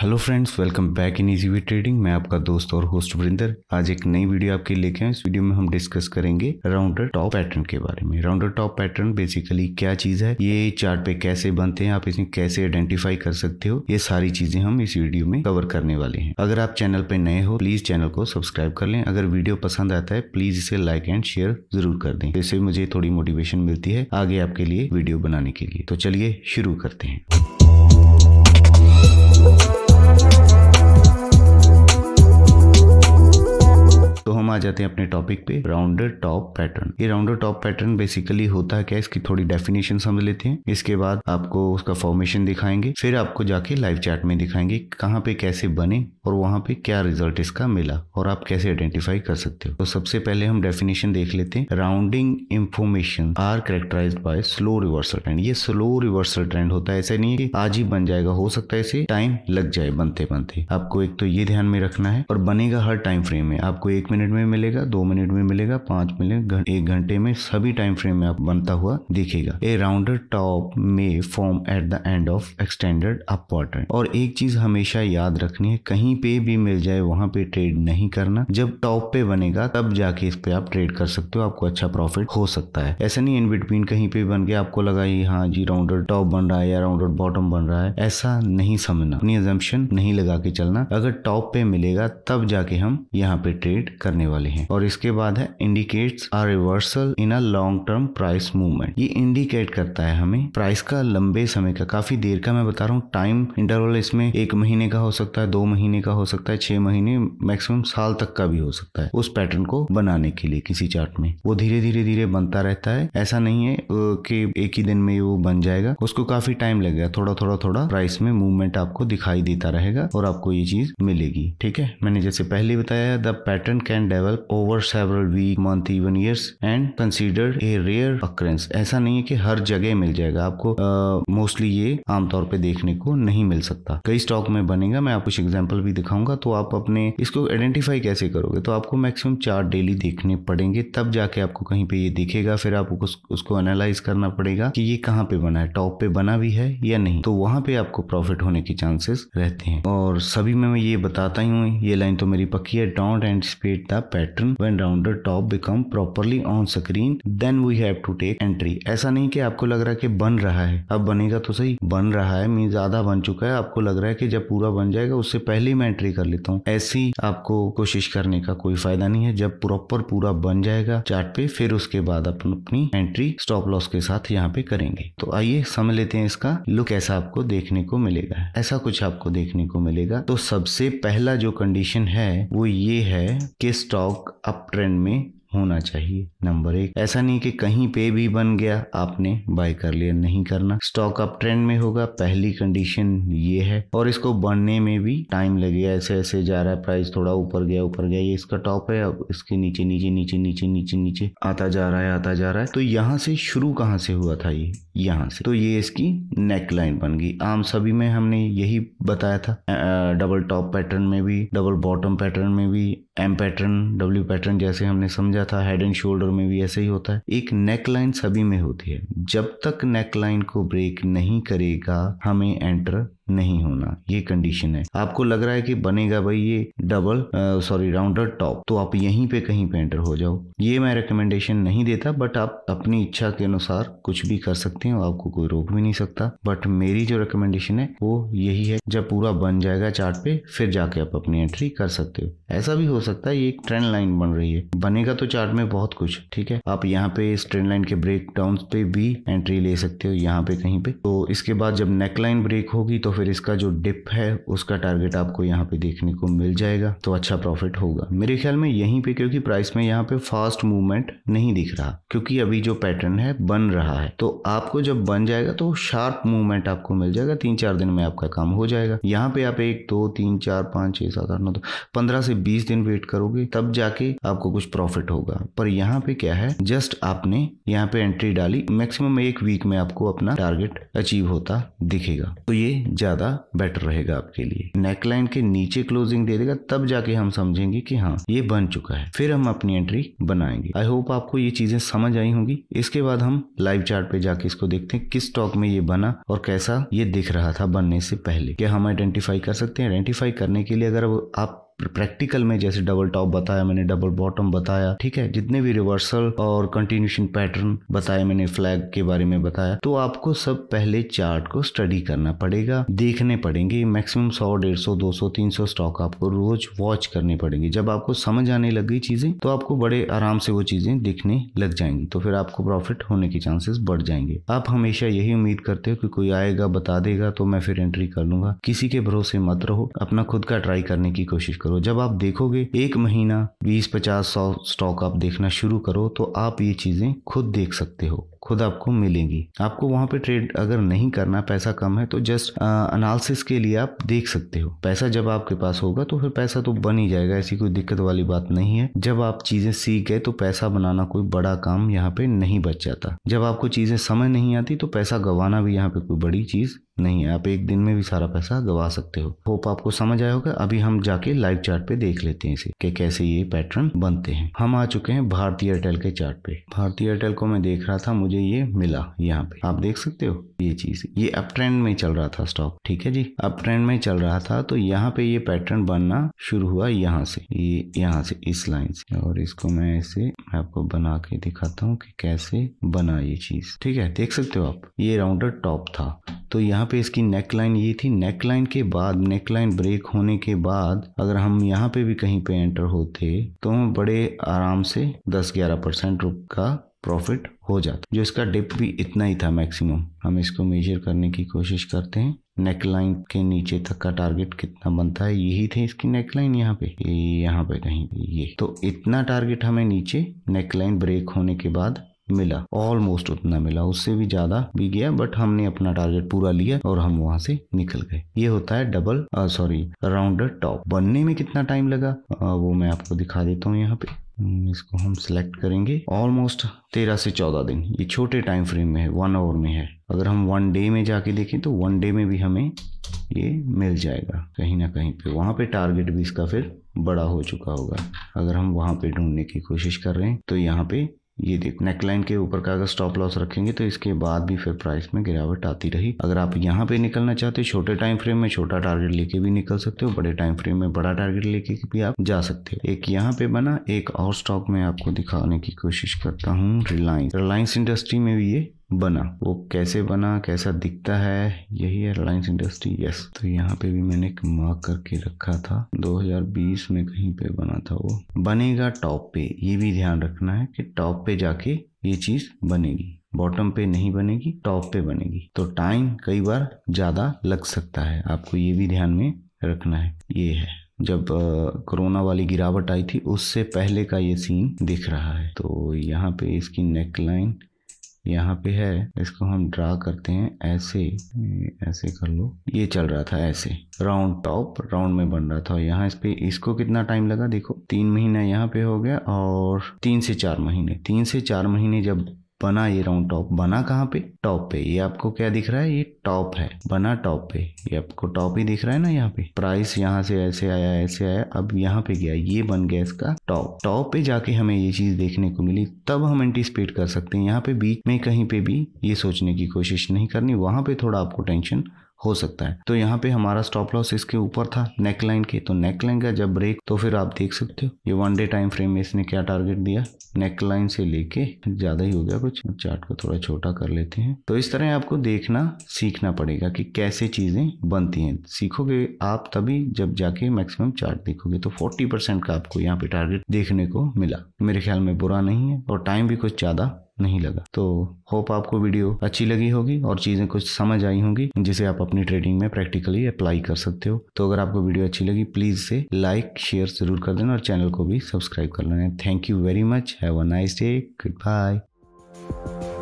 Hello friends welcome back in Easy Way Trading मैं आपका दोस्त और होस्ट वरिंदर आज एक नई वीडियो आपके लेके आए इस वीडियो में हम डिस्कस करेंगे राउंडर टॉप पैटर्न के बारे में राउंडर टॉप पैटर्न बेसिकली क्या चीज है ये चार्ट पे कैसे बनते हैं आप इसे कैसे आइडेंटिफाई कर सकते हो ये सारी चीजें हम इस वीडियो में कवर करने वाले हैं अगर आप चैनल पे नए हो प्लीज चैनल को सब्सक्राइब कर लें अगर वीडियो पसंद आता है प्लीज इसे लाइक एंड शेयर जरूर कर दें इससे मुझे थोड़ी मोटिवेशन मिलती है आगे आपके लिए वीडियो बनाने के लिए तो चलिए शुरू करते हैं तो हम आ जाते हैं अपने टॉपिक पे राउंडर टॉप पैटर्न ये राउंडर टॉप पैटर्न बेसिकली होता है क्या इसकी थोड़ी डेफिनेशन समझ लेते हैं इसके बाद आपको उसका फॉर्मेशन दिखाएंगे फिर आपको जाके लाइव चैट में दिखाएंगे कहाँ पे कैसे बने और वहाँ पे क्या रिजल्ट इसका मिला और आप कैसे आइडेंटिफाई कर सकते हो तो सबसे पहले हम डेफिनेशन देख लेते हैं rounding information are characterize by slow reversal trend ये स्लो रिवर्सल ट्रेंड होता है ऐसा नहीं है कि आज ही बन जाएगा हो सकता है इसे टाइम लग जाए बनते बनते आपको एक तो ये ध्यान में रखना है और बनेगा हर टाइम फ्रेम में आपको एक मिनट में मिलेगा दो मिनट में मिलेगा पांच मिनट एक घंटे में सभी टाइम फ्रेम में आप बनता हुआ दिखेगा ए राउंडर टॉप में form at the end of extended up quarter और एक चीज हमेशा याद रखनी है कहीं पे भी मिल जाए वहां पे ट्रेड नहीं करना जब टॉप पे बनेगा तब जाके इस पे आप ट्रेड कर सकते हो आपको अच्छा प्रॉफिट हो सकता है ऐसा नहीं इन बिटवीन कहीं पे बन गया आपको लगा ही हाँ जी राउंडर टॉप बन रहा है या राउंडर बॉटम बन रहा है ऐसा नहीं समझना अपनी एजम्पन नहीं लगा के चलना अगर टॉप पे मिलेगा तब जाके हम यहाँ पे ट्रेड करने वाले हैं और इसके बाद है indicates a reversal in a long term price movement ये इंडिकेट करता है हमें प्राइस का लंबे समय का काफी देर का मैं बता रहा हूँ टाइम इंटरवल इसमें एक महीने का हो सकता है दो महीने का हो सकता है छह महीने मैक्सिमम साल तक का भी हो सकता है उस पैटर्न को बनाने के लिए किसी चार्ट में वो धीरे धीरे धीरे बनता रहता है ऐसा नहीं है कि एक ही दिन में वो बन जाएगा उसको काफी टाइम लगेगा थोड़ा थोड़ा थोड़ा प्राइस में मूवमेंट आपको दिखाई देता रहेगा और आपको ये चीज मिलेगी ठीक है मैंने जैसे पहले बताया the pattern can develop over several week, month, even years and considered a rare occurrence. ऐसा नहीं है कि हर जगह मिल जाएगा आपको मोस्टली uh, ये आमतौर पे देखने को नहीं मिल सकता कई स्टॉक में बनेगा मैं आपको कुछ एग्जाम्पल भी दिखाऊंगा तो आप अपने इसको आइडेंटिफाई कैसे करोगे तो आपको मैक्सिमम चार डेली देखने पड़ेंगे तब जाके आपको कहीं पे ये दिखेगा फिर आपको उस, उसको एनालाइज करना पड़ेगा कि ये कहाँ पे बना है टॉप पे बना भी है या नहीं तो वहां पे आपको प्रॉफिट होने के चांसेस रहते हैं और सभी में मैं ये बताता ही हूँ ये लाइन तो मेरी पक्की है don't anticipate complete the pattern when rounded top become properly on screen then we have to take entry ऐसा नहीं कि आपको लग रहा है कि बन रहा है अब बनेगा तो सही बन रहा है मीन ज्यादा बन चुका है आपको लग रहा है कि जब पूरा बन जाएगा उससे पहले मैं एंट्री कर लेता हूँ ऐसी आपको कोशिश करने का कोई फायदा नहीं है जब प्रॉपर पूरा बन जाएगा चार्ट पे फिर उसके बाद अपन अपनी एंट्री स्टॉप लॉस के साथ यहाँ पे करेंगे तो आइए समझ लेते हैं इसका लुक ऐसा आपको देखने को मिलेगा ऐसा कुछ आपको देखने को मिलेगा तो सबसे पहला जो कंडीशन है वो ये है कि स्टॉक अप ट्रेंड में होना चाहिए नंबर एक ऐसा नहीं कि कहीं पे भी बन गया आपने बाय कर लिया नहीं करना स्टॉक अप ट्रेंड में होगा पहली कंडीशन ये है और इसको बढ़ने में भी टाइम लगेगा ऐसे ऐसे जा रहा है प्राइस थोड़ा ऊपर गया ऊपर गया ये इसका टॉप है अब इसके नीचे नीचे नीचे नीचे नीचे नीचे आता जा रहा है आता जा रहा है तो यहाँ से शुरू कहाँ से हुआ था ये यहाँ से तो ये इसकी नेक लाइन बन गई आम सभी में हमने यही बताया था डबल टॉप पैटर्न में भी डबल बॉटम पैटर्न में भी एम पैटर्न डब्ल्यू पैटर्न जैसे हमने समझा किया था हेड एंड शोल्डर में भी ऐसे ही होता है एक नेक लाइन सभी में होती है जब तक नेक लाइन को ब्रेक नहीं करेगा हमें एंटर नहीं होना ये कंडीशन है आपको लग रहा है कि बनेगा भाई ये डबल सॉरी राउंडर टॉप तो आप यहीं पे कहीं पे एंटर हो जाओ ये मैं रिकमेंडेशन नहीं देता बट आप अपनी इच्छा के अनुसार कुछ भी कर सकते हैं आपको कोई रोक भी नहीं सकता बट मेरी जो रिकमेंडेशन है वो यही है जब पूरा बन जाएगा चार्ट पे फिर जाके आप अपनी एंट्री कर सकते हो ऐसा भी हो सकता है ये एक ट्रेंड लाइन बन रही है बनेगा तो चार्ट में बहुत कुछ ठीक है आप यहाँ पे इस ट्रेंड लाइन के ब्रेक डाउन पे भी एंट्री ले सकते हो यहाँ पे कहीं पे तो इसके बाद जब नेक लाइन ब्रेक होगी तो फिर इसका जो डिप है उसका टारगेट आपको यहाँ पे देखने को मिल जाएगा तो अच्छा प्रॉफिट होगा मेरे ख्याल में यहीं पे क्योंकि प्राइस में यहाँ पे फास्ट मूवमेंट नहीं दिख रहा क्योंकि अभी जो पैटर्न है बन रहा है तो आपको जब बन जाएगा तो शार्प मूवमेंट आपको मिल जाएगा तीन चार दिन में आपका काम हो जाएगा यहाँ पे आप एक दो तीन चार पांच छह सात आठ नौ दो पंद्रह से बीस दिन वेट करोगे तब जाके आपको कुछ प्रॉफिट होगा पर यहाँ पे क्या है जस्ट आपने यहाँ पे एंट्री डाली मैक्सिमम एक वीक में आपको अपना टारगेट अचीव होता दिखेगा तो ये ज़्यादा बेटर रहेगा आपके लिए नेकलाइन के नीचे क्लोजिंग दे देगा तब जाके हम समझेंगे कि हाँ ये बन चुका है फिर हम अपनी एंट्री बनाएंगे आई होप आपको ये चीज़ें समझ आई होंगी इसके बाद हम लाइव चार्ट पे जाके इसको देखते हैं किस स्टॉक में ये बना और कैसा ये दिख रहा था बनने से पहले क्या हम आइडेंटिफाई कर सकते हैं आइडेंटिफाई करने के लिए अगर आप प्रैक्टिकल में जैसे डबल टॉप बताया मैंने डबल बॉटम बताया ठीक है जितने भी रिवर्सल और कंटिन्यूशन पैटर्न बताया मैंने फ्लैग के बारे में बताया तो आपको सब पहले चार्ट को स्टडी करना पड़ेगा देखने पड़ेंगे मैक्सिमम सौ डेढ़ सौ दो सौ तीन सौ स्टॉक आपको रोज वॉच करने पड़ेंगे जब आपको समझ आने लग गई चीजें तो आपको बड़े आराम से वो चीजें दिखने लग जाएंगी तो फिर आपको प्रॉफिट होने के चांसेस बढ़ जाएंगे आप हमेशा यही उम्मीद करते हो कि कोई आएगा बता देगा तो मैं फिर एंट्री कर लूंगा किसी के भरोसे मत रहो अपना खुद का ट्राई करने की कोशिश करो जब आप देखोगे एक महीना बीस पचास सौ स्टॉक आप देखना शुरू करो तो आप ये चीजें खुद देख सकते हो खुद आपको मिलेंगी आपको वहां पे ट्रेड अगर नहीं करना पैसा कम है तो जस्ट अनालिसिस के लिए आप देख सकते हो पैसा जब आपके पास होगा तो फिर पैसा तो बन ही जाएगा ऐसी कोई दिक्कत वाली बात नहीं है जब आप चीजें सीख गए तो पैसा बनाना कोई बड़ा काम यहाँ पे नहीं बच जाता जब आपको चीजें समझ नहीं आती तो पैसा गंवाना भी यहाँ पे कोई बड़ी चीज नहीं आप एक दिन में भी सारा पैसा गवा सकते हो होप आपको समझ आया होगा अभी हम जाके लाइव चार्ट पे देख लेते हैं इसे कि कैसे ये पैटर्न बनते हैं हम आ चुके हैं भारतीय एयरटेल के चार्ट पे भारतीय एयरटेल को मैं देख रहा था मुझे ये मिला यहाँ पे आप देख सकते हो ये चीज ये अप ट्रेंड में चल रहा था स्टॉक ठीक है जी अप ट्रेंड में चल रहा था तो यहाँ पे ये पैटर्न बनना शुरू हुआ यहाँ से ये यहाँ से इस लाइन से और इसको मैं ऐसे आपको बना के दिखाता हूँ कि कैसे बना ये चीज ठीक है देख सकते हो आप ये राउंडर टॉप था तो यहाँ पे इसकी नेक लाइन ये थी नेक लाइन के बाद नेक लाइन ब्रेक होने के बाद अगर हम यहाँ पे भी कहीं पे एंटर होते तो हम बड़े आराम से 10-11 परसेंट का प्रॉफिट हो जाता जो इसका डिप भी इतना ही था मैक्सिमम हम इसको मेजर करने की कोशिश करते हैं नेक लाइन के नीचे तक का टारगेट कितना बनता है यही थे इसकी नेक लाइन यहाँ पे यहाँ पे कहीं ये तो इतना टारगेट हमें नीचे नेक लाइन ब्रेक होने के बाद मिला ऑलमोस्ट उतना मिला उससे भी ज्यादा भी गया बट हमने अपना टारगेट पूरा लिया और हम वहां से निकल गए ये होता है डबल सॉरी राउंड टॉप बनने में कितना टाइम लगा आ, वो मैं आपको दिखा देता हूँ यहाँ पे हम्म, इसको हम सिलेक्ट करेंगे ऑलमोस्ट तेरह से चौदह दिन ये छोटे टाइम फ्रेम में है वन आवर में है अगर हम वन डे में जाके देखें तो वन डे में भी हमें ये मिल जाएगा कहीं ना कहीं पे वहाँ पे टारगेट भी इसका फिर बड़ा हो चुका होगा अगर हम वहाँ पे ढूंढने की कोशिश कर रहे हैं तो यहाँ पे ये देखो नेकलाइन के ऊपर का अगर स्टॉप लॉस रखेंगे तो इसके बाद भी फिर प्राइस में गिरावट आती रही अगर आप यहाँ पे निकलना चाहते हो छोटे टाइम फ्रेम में छोटा टारगेट लेके भी निकल सकते हो बड़े टाइम फ्रेम में बड़ा टारगेट लेके भी आप जा सकते हो एक यहाँ पे बना एक और स्टॉक में आपको दिखाने की कोशिश करता हूँ रिलायंस रिलायंस इंडस्ट्री में भी ये बना वो कैसे बना कैसा दिखता है यही है रिलायंस इंडस्ट्री यस तो यहाँ पे भी मैंने एक मार्क करके रखा था 2020 में कहीं पे बना था वो बनेगा टॉप पे ये भी ध्यान रखना है कि टॉप पे जाके ये चीज बनेगी बॉटम पे नहीं बनेगी टॉप पे बनेगी तो टाइम कई बार ज़्यादा लग सकता है आपको ये भी ध्यान में रखना है ये है जब कोरोना वाली गिरावट आई थी उससे पहले का ये सीन दिख रहा है तो यहाँ पे इसकी नेक लाइन यहाँ पे है इसको हम ड्रा करते हैं ऐसे ऐसे कर लो ये चल रहा था ऐसे राउंड टॉप राउंड में बन रहा था यहाँ इस पे इसको कितना टाइम लगा देखो तीन महीना यहाँ पे हो गया और तीन से चार महीने तीन से चार महीने जब बना ये रहा हूँ टॉप बना कहाँ पे टॉप पे ये आपको क्या दिख रहा है ये टॉप है बना टॉप पे ये आपको टॉप ही दिख रहा है ना यहाँ पे प्राइस यहाँ से ऐसे आया ऐसे आया अब यहाँ पे गया ये बन गया इसका टॉप टॉप पे जाके हमें ये चीज देखने को मिली तब हम एंटिसिपेट कर सकते हैं यहाँ पे बीच में कहीं पे भी ये सोचने की कोशिश नहीं करनी वहां पे थोड़ा आपको टेंशन हो सकता है तो यहाँ पे हमारा स्टॉप लॉस इसके ऊपर था नेक लाइन के तो नेक लाइन का जब ब्रेक तो फिर आप देख सकते हो ये वन डे टाइम फ्रेम में इसने क्या टारगेट दिया नेक लाइन से लेके ज्यादा ही हो गया कुछ चार्ट को थोड़ा छोटा कर लेते हैं तो इस तरह आपको देखना सीखना पड़ेगा कि कैसे चीजें बनती हैं सीखोगे आप तभी जब जाके मैक्सिमम चार्ट देखोगे तो फोर्टी परसेंट का आपको यहाँ पे टारगेट देखने को मिला मेरे ख्याल में बुरा नहीं है और टाइम भी कुछ ज्यादा नहीं लगा तो होप आपको वीडियो अच्छी लगी होगी और चीज़ें कुछ समझ आई होंगी जिसे आप अपनी ट्रेडिंग में प्रैक्टिकली अप्लाई कर सकते हो तो अगर आपको वीडियो अच्छी लगी प्लीज़ से लाइक शेयर ज़रूर कर देना और चैनल को भी सब्सक्राइब कर लेना thank you very much have a nice day good bye